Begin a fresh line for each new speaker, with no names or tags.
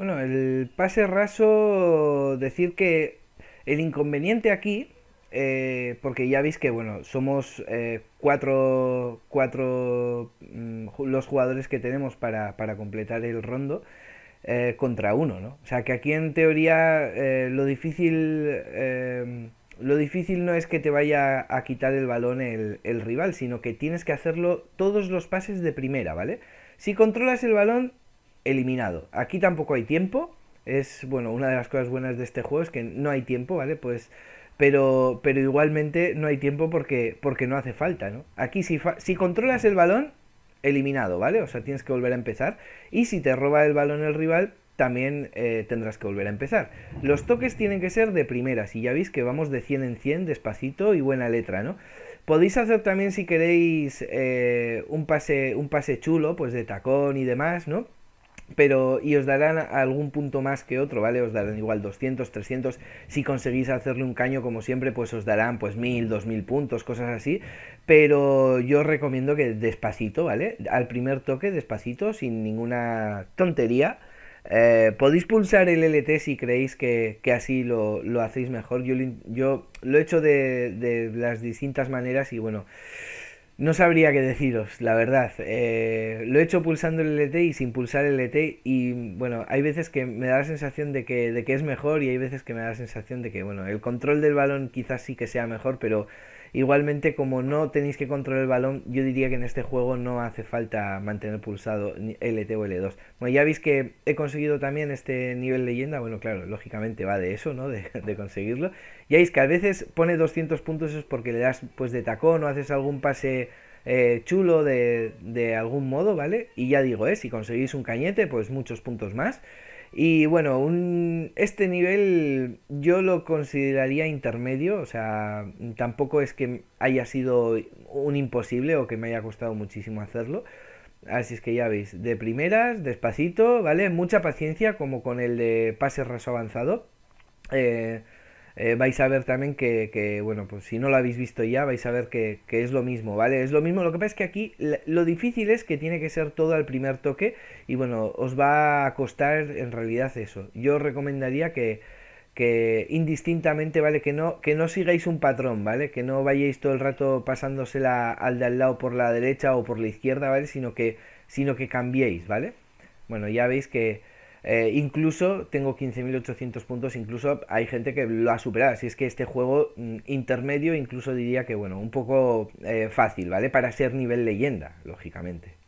Bueno, el pase raso, decir que el inconveniente aquí, eh, porque ya veis que, bueno, somos eh, cuatro, mm, los jugadores que tenemos para, completar el rondo. Eh, contra uno, ¿no? O sea que aquí en teoría lo difícil lo difícil no es que te vaya a quitar el balón el, el, rival, sino que tienes que hacerlo todos los pases de primera, ¿vale? Si controlas el balón, eliminado. Aquí tampoco hay tiempo. Es, bueno, una de las cosas buenas de este juego es que no hay tiempo, ¿vale? Pues, pero, pero igualmente no hay tiempo porque, porque no hace falta, ¿no? Aquí si, si controlas el balón, eliminado, ¿vale? O sea, tienes que volver a empezar. Y si te roba el balón el rival, también eh, tendrás que volver a empezar. Los toques tienen que ser de primeras y ya veis que vamos de 100 en 100, despacito y buena letra, ¿no? Podéis hacer también si queréis eh, un, pase, un pase chulo, pues de tacón y demás, ¿no? pero y os darán algún punto más que otro, ¿vale? Os darán igual 200, 300, si conseguís hacerle un caño como siempre, pues os darán pues 1000, 2000 puntos, cosas así, pero yo os recomiendo que despacito, ¿vale? Al primer toque, despacito, sin ninguna tontería. Eh, podéis pulsar el LT si creéis que, así lo, hacéis mejor. Yo, yo lo he hecho de, de las distintas maneras y bueno, no sabría qué deciros, la verdad. Eh, lo he hecho pulsando el LT y sin pulsar el LT y bueno, hay veces que me da la sensación de que, de que es mejor y hay veces que me da la sensación de que, bueno, el control del balón quizás sí que sea mejor, pero Igualmente, como no tenéis que controlar el balón, yo diría que en este juego no hace falta mantener pulsado LT o L2. Bueno, ya veis que he conseguido también este nivel leyenda. Bueno, claro, lógicamente va de eso, ¿no? De, conseguirlo. Ya veis que a veces pone 200 puntos, eso es porque le das pues de tacón o haces algún pase eh, chulo de, de algún modo, ¿vale? Y ya digo, es eh, si conseguís un cañete, pues muchos puntos más. Y bueno, este nivel yo lo consideraría intermedio, o sea, tampoco es que haya sido un imposible o que me haya costado muchísimo hacerlo. Así es que ya veis, de primeras, despacito, ¿vale? Mucha paciencia, como con el de pase raso avanzado. Eh, eh, vais a ver también que, bueno, pues si no lo habéis visto ya, vais a ver que, es lo mismo, ¿vale? Es lo mismo, lo que pasa es que aquí lo difícil es que tiene que ser todo al primer toque y bueno, os va a costar en realidad eso. Yo os recomendaría que, que indistintamente, ¿vale? Que no, que no sigáis un patrón, ¿vale? Que no vayáis todo el rato pasándosela al de al lado por la derecha o por la izquierda, ¿vale? Sino que, sino que cambiéis, ¿vale? Bueno, ya veis que eh, incluso tengo 15.800 puntos, incluso hay gente que lo ha superado. Así es que este juego mm, intermedio, incluso diría que, bueno, un poco eh, fácil, ¿vale? Para ser nivel leyenda, lógicamente.